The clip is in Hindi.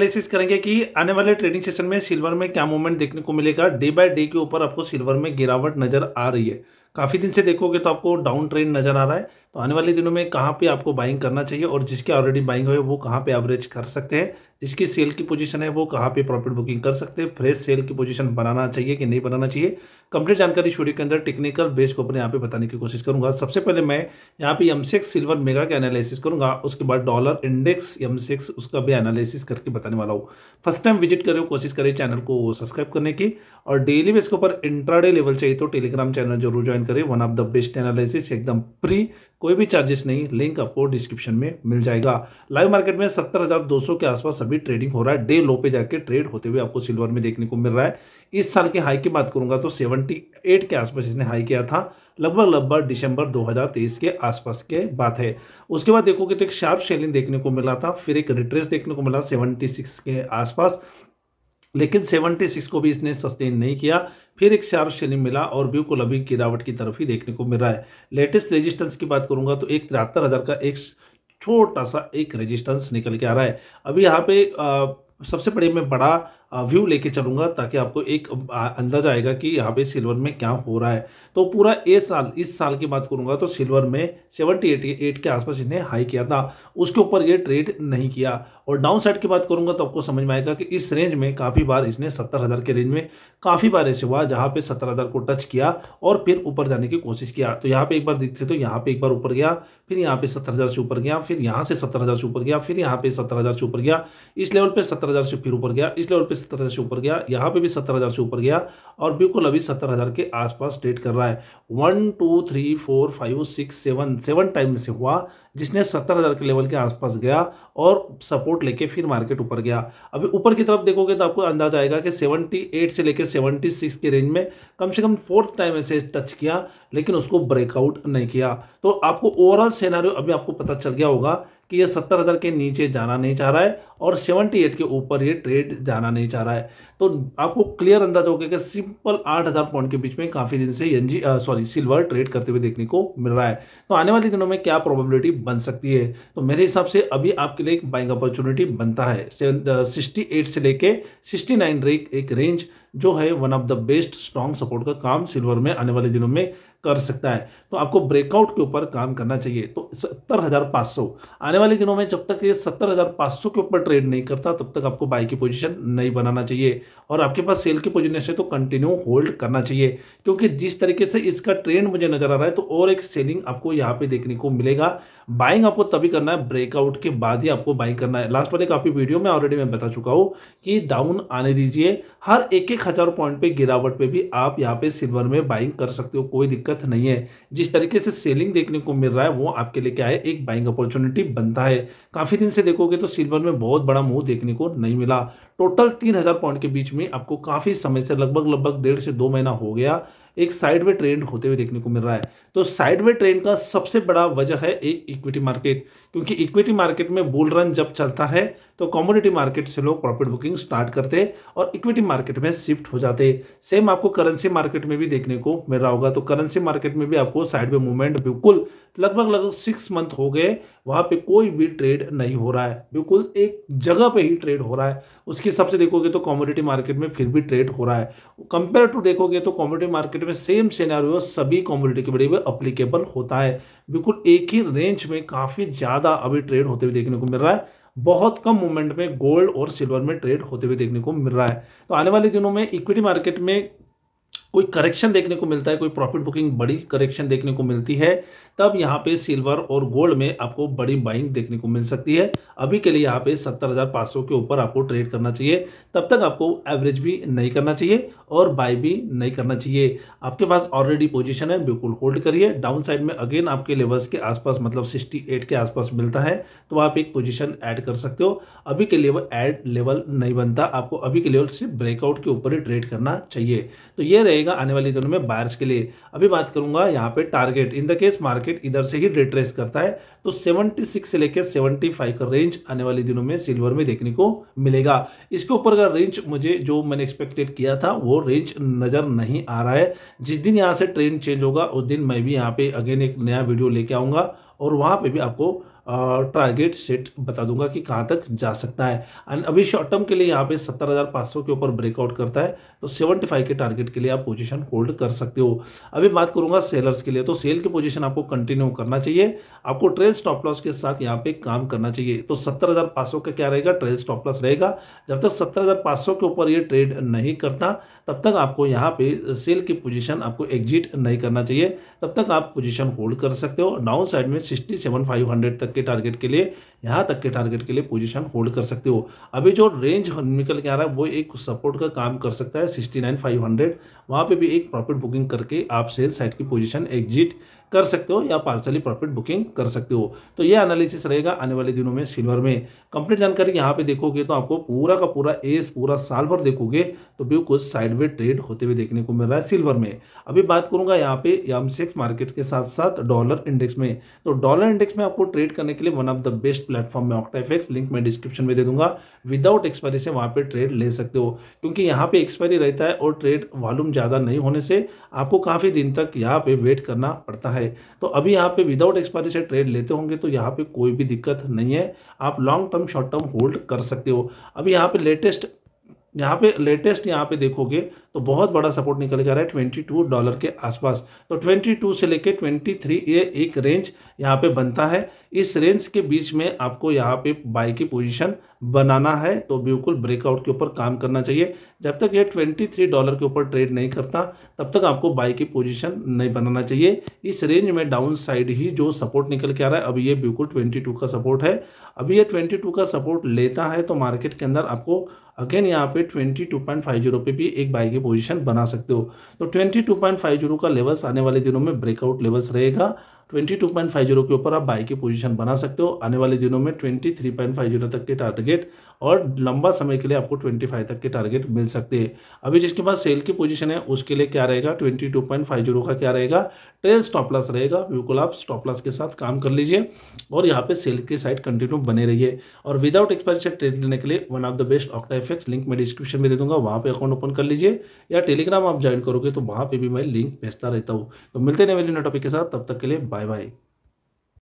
एनालिसिस करेंगे कि आने वाले ट्रेडिंग सेशन में सिल्वर में क्या मूवमेंट देखने को मिलेगा डे बाय डे के ऊपर आपको सिल्वर में गिरावट नजर आ रही है काफ़ी दिन से देखोगे तो आपको डाउन ट्रेंड नज़र आ रहा है तो आने वाले दिनों में कहाँ पे आपको बाइंग करना चाहिए और जिसके ऑलरेडी बाइंग हुए वो कहाँ पे एवरेज कर सकते हैं जिसकी सेल की पोजीशन है वो कहाँ पे प्रॉफिट बुकिंग कर सकते हैं फ्रेश सेल की पोजीशन बनाना चाहिए कि नहीं बनाना चाहिए कंप्लीट जानकारी इस के अंदर टेक्निकल बेस को अपने यहाँ पे बताने की कोशिश करूँगा सबसे पहले मैं यहाँ पे एम सिल्वर मेगा के एनालिसिस करूँगा उसके बाद डॉलर इंडेक्स एम उसका भी एनालिसिस करके बताने वाला हूँ फर्स्ट टाइम विजिट करें कोशिश करें चैनल को सब्सक्राइब करने की और डेली बेस के ऊपर इंट्राडे लेवल चाहिए तो टेलीग्राम चैनल जरूर ज्वाइन ज्वाइन करें one of the best analysis एकदम फ्री कोई भी चार्जेस नहीं लिंक आपको डिस्क्रिप्शन में मिल जाएगा लाइव मार्केट में सत्तर हजार दो सौ के आसपास अभी ट्रेडिंग हो रहा है डे लो पे जाके ट्रेड होते हुए आपको सिल्वर में देखने को मिल रहा है इस साल के हाई की बात करूंगा तो सेवेंटी एट के आसपास इसने हाई किया था लगभग लगभग दिसंबर 2023 के आसपास के बात है उसके बाद देखोगे तो एक शार्प शेलिंग देखने को मिला था फिर एक रिट्रेस देखने को मिला 76 के आसपास लेकिन 76 को भी इसने सस्टेन नहीं किया फिर एक शार्प श्रेणी मिला और बिल्कुल अभी गिरावट की तरफ ही देखने को मिल रहा है लेटेस्ट रेजिस्टेंस की बात करूंगा तो एक तिहत्तर हज़ार का एक छोटा सा एक रेजिस्टेंस निकल के आ रहा है अभी यहाँ पे आ, सबसे बड़े में बड़ा व्यू लेके चलूँगा ताकि आपको एक अंदाजा आएगा कि यहाँ पे सिल्वर में क्या हो रहा है तो पूरा ए साल इस साल की बात करूँगा तो सिल्वर में सेवेंटी एट एट के आसपास इसने हाई किया था उसके ऊपर ये ट्रेड नहीं किया और डाउन साइड की बात करूँगा तो आपको समझ में आएगा कि इस रेंज में काफ़ी बार इसने सत्तर हज़ार के रेंज में काफ़ी बार ऐसे हुआ जहाँ पे सत्तर हज़ार को टच किया और फिर ऊपर जाने की कोशिश किया तो यहाँ पे एक बार दिखते तो यहाँ पे एक बार ऊपर गया फिर यहाँ पे सत्तर हज़ार से ऊपर गया फिर यहाँ से सत्तर हज़ार से ऊपर गया फिर यहाँ पे सत्तर हज़ार से ऊपर गया इस लेवल पर सत्तर हज़ार से फिर ऊपर गया इस लेवल पर सत्तर हज़ार से ऊपर गया यहाँ पे भी सत्तर हज़ार से ऊपर गया और बिल्कुल अभी सत्तर हज़ार के आसपास ट्रेड कर रहा है one two three four five six seven seven time से हुआ जिसने सत्तर हज़ार के लेवल के आसपास गया और सपोर्ट लेके फिर मार्केट ऊपर गया अभी ऊपर की तरफ देखोगे तो आपको अंदाज आएगा कि सेवेंटी एट से लेकर सेवेंटी सिक्स के रेंज में कम से कम फोर्थ टाइम ऐसे टच किया लेकिन उसको ब्रेकआउट नहीं किया तो आपको ओवरऑल सेनारियो अभी आपको पता चल गया होगा कि ये सत्तर हज़ार के नीचे जाना नहीं चाह रहा है और सेवनटी एट के ऊपर ये ट्रेड जाना नहीं चाह रहा है तो आपको क्लियर अंदाज हो गया कि सिंपल आठ हज़ार पॉइंट के बीच में काफ़ी दिन से एन सॉरी सिल्वर ट्रेड करते हुए देखने को मिल रहा है तो आने वाले दिनों में क्या प्रोबेबिलिटी बन सकती है तो मेरे हिसाब से अभी आपके लिए एक बाइंग अपॉर्चुनिटी बनता है सिक्सटी एट से लेके सिक्सटी नाइन एक रेंज जो है one of the best strong support का काम सिल्वर में आने वाले दिनों में कर सकता है तो आपको ब्रेकआउट के ऊपर काम करना चाहिए तो सत्तर हज़ार पाँच सौ आने वाले दिनों में जब तक ये सत्तर हज़ार पाँच सौ के ऊपर ट्रेड नहीं करता तब तक आपको बाई की पोजीशन नहीं बनाना चाहिए और आपके पास सेल की पोजीशन से तो कंटिन्यू होल्ड करना चाहिए क्योंकि जिस तरीके से इसका ट्रेंड मुझे नज़र आ रहा है तो और एक सेलिंग आपको यहाँ पे देखने को मिलेगा बाइंग आपको तभी करना है ब्रेकआउट के बाद ही आपको बाइंग करना है लास्ट वाले काफ़ी वीडियो में ऑलरेडी मैं बता चुका हूँ कि डाउन आने दीजिए हर एक एक हज़ार पॉइंट पर गिरावट पर भी आप यहाँ पे सिल्वर में बाइंग कर सकते हो कोई दिक्कत दिक्कत नहीं है जिस तरीके से सेलिंग देखने को मिल रहा है वो आपके लिए क्या है एक बाइंग अपॉर्चुनिटी बनता है काफ़ी दिन से देखोगे तो सिल्वर में बहुत बड़ा मुंह देखने को नहीं मिला टोटल तीन हज़ार पॉइंट के बीच में आपको काफ़ी समय से लगभग लगभग डेढ़ से दो महीना हो गया एक साइड वे ट्रेंड होते हुए देखने को मिल रहा है तो साइड वे ट्रेंड का सबसे बड़ा वजह है एक इक्विटी मार्केट क्योंकि इक्विटी मार्केट में बुल रन जब चलता है तो कॉमोडिटी मार्केट से लोग प्रॉफिट बुकिंग स्टार्ट करते और इक्विटी मार्केट में शिफ्ट हो जाते सेम आपको करेंसी मार्केट में भी देखने को मिल रहा होगा तो करेंसी मार्केट में भी आपको साइड वे मूवमेंट बिल्कुल लगभग लगभग सिक्स मंथ हो गए वहाँ पर कोई भी ट्रेड नहीं हो रहा है बिल्कुल एक जगह पे ही ट्रेड हो रहा है हिसाब से देखोगे तो कॉमोडिटी मार्केट में फिर भी ट्रेड हो रहा है कंपेयर टू देखोगे तो कॉमोडिटी मार्केट में में सेम सिनेरियो सभी कॉम्युनिटी के बड़े अप्लीकेबल होता है बिल्कुल एक ही रेंज में काफ़ी ज़्यादा अभी ट्रेड होते हुए देखने को मिल रहा है बहुत कम मूवमेंट में गोल्ड और सिल्वर में ट्रेड होते हुए देखने को मिल रहा है तो आने वाले दिनों में इक्विटी मार्केट में कोई करेक्शन देखने को मिलता है कोई प्रॉफिट बुकिंग बड़ी करेक्शन देखने को मिलती है तब यहाँ पे सिल्वर और गोल्ड में आपको बड़ी बाइंग देखने को मिल सकती है अभी के लिए यहाँ पे सत्तर हज़ार पाँच सौ के ऊपर आपको ट्रेड करना चाहिए तब तक आपको एवरेज भी नहीं करना चाहिए और बाय भी नहीं करना चाहिए आपके पास ऑलरेडी पोजिशन है बिल्कुल होल्ड करिए डाउन साइड में अगेन आपके लेवल्स के आसपास मतलब सिक्सटी एट के आसपास मिलता है तो आप एक पोजिशन ऐड कर सकते हो अभी के लेवल एड लेवल नहीं बनता आपको अभी के लेवल सिर्फ ब्रेकआउट के ऊपर ही ट्रेड करना चाहिए तो ये रहे रहेगा आने वाले दिनों में बायर्स के लिए अभी बात करूंगा यहाँ पे target in the case market इधर से ही रिट्रेस करता है तो 76 से लेकर 75 का रेंज आने वाले दिनों में सिल्वर में देखने को मिलेगा इसके ऊपर का रेंज मुझे जो मैंने एक्सपेक्टेड किया था वो रेंज नज़र नहीं आ रहा है जिस दिन यहाँ से ट्रेंड चेंज होगा उस दिन मैं भी यहाँ पे अगेन एक नया वीडियो लेके आऊंगा और वहाँ पर भी आपको टारगेट सेट बता दूंगा कि कहाँ तक जा सकता है एंड अभी शॉर्ट टर्म के लिए यहाँ पे सत्तर हज़ार पाँच सौ के ऊपर ब्रेकआउट करता है तो सेवेंटी फाइव के टारगेट के लिए आप पोजीशन होल्ड कर सकते हो अभी बात करूँगा सेलर्स के लिए तो सेल की पोजीशन आपको कंटिन्यू करना चाहिए आपको ट्रेल स्टॉप लॉस के साथ यहाँ पर काम करना चाहिए तो सत्तर हज़ार पाँच सौ का क्या रहेगा ट्रेल स्टॉप लॉस रहेगा जब तक सत्तर हज़ार पाँच सौ के ऊपर ये ट्रेड नहीं करता तब तक आपको यहाँ पर सेल की पोजिशन आपको एग्जिट नहीं करना चाहिए तब तक आप पोजिशन होल्ड कर सकते हो डाउन साइड में सिक्सटी सेवन फाइव हंड्रेड तक तक के टारगेट के लिए यहाँ तक के टारगेट के लिए पोजीशन होल्ड कर सकते हो अभी जो रेंज निकल के आ रहा है वो एक सपोर्ट का काम कर सकता है सिक्सटी नाइन फाइव हंड्रेड वहाँ पर भी एक प्रॉफिट बुकिंग करके आप सेल साइड की पोजिशन एग्जिट कर सकते हो या पार्सली प्रॉफिट बुकिंग कर सकते हो तो ये एनालिसिस रहेगा आने वाले दिनों में सिल्वर में कंप्लीट जानकारी यहाँ पे देखोगे तो आपको पूरा का पूरा एस पूरा साल भर देखोगे तो भी कुछ वे ट्रेड होते हुए देखने को मिल रहा है सिल्वर में अभी बात करूंगा यहाँ पे सिक्स मार्केट के साथ साथ डॉलर इंडेक्स में तो डॉलर इंडेक्स में आपको ट्रेड करने के लिए one of the best platform में ऑक्टाइफेक्स लिंक मैं डिस्क्रिप्शन में दे दूंगा विदाउट एक्सपायरी से वहाँ पर ट्रेड ले सकते हो क्योंकि यहाँ पे एक्सपायरी रहता है और ट्रेड वॉल्यूम ज़्यादा नहीं होने से आपको काफ़ी दिन तक यहाँ पे वेट करना पड़ता है है तो अभी यहाँ पे विदाउट एक्सपायरी से ट्रेड लेते होंगे तो यहाँ पे कोई भी दिक्कत नहीं है आप long term short term hold कर सकते हो अभी यहाँ पे लेटेस्ट यहाँ पे लेटेस्ट यहाँ पे देखोगे तो बहुत बड़ा सपोर्ट निकल के आ रहा है ट्वेंटी टू डॉलर के आसपास तो ट्वेंटी टू से लेके ट्वेंटी थ्री ये एक रेंज यहाँ पे बनता है इस रेंज के बीच में आपको यहाँ पे बाई की पोजीशन बनाना है तो बिल्कुल ब्रेकआउट के ऊपर काम करना चाहिए जब तक ये 23 डॉलर के ऊपर ट्रेड नहीं करता तब तक आपको बाई की पोजीशन नहीं बनाना चाहिए इस रेंज में डाउन साइड ही जो सपोर्ट निकल के आ रहा है अभी ये बिल्कुल 22 का सपोर्ट है अभी ये 22 का सपोर्ट लेता है तो मार्केट के अंदर आपको अगेन यहाँ पे 22.50 पे भी एक बाई की पोजिशन बना सकते हो तो जीरो का लेवल्स आने वाले दिनों में ब्रेकआउट लेवल्स रहेगा 22.50 के ऊपर आप बाई की पोजीशन बना सकते हो आने वाले दिनों में 23.50 तक के टारगेट और लंबा समय के लिए आपको 25 तक के टारगेट मिल सकते हैं अभी जिसके पास सेल की पोजीशन है उसके लिए क्या रहेगा 22.50 का क्या रहेगा ट्रेल स्टॉप लॉस रहेगा बिल्कुल आप स्टॉप लॉस के साथ काम कर लीजिए और यहाँ पे सेल की साइड कंटिन्यू बने रहिए और विदाउट एक्सपायरी से ट्रेड लेने के लिए one of the best Octa effect link मैं डिस्क्रिप्शन में दे दूंगा वहाँ पर अकाउंट ओपन कर लीजिए या टेलीग्राम आप ज्वाइन करोगे तो वहाँ पर भी मैं लिंक भेजता रहता हूँ तो मिलते नहीं मेरे नोटॉपिक के साथ तब तक के लिए बाय 拜拜。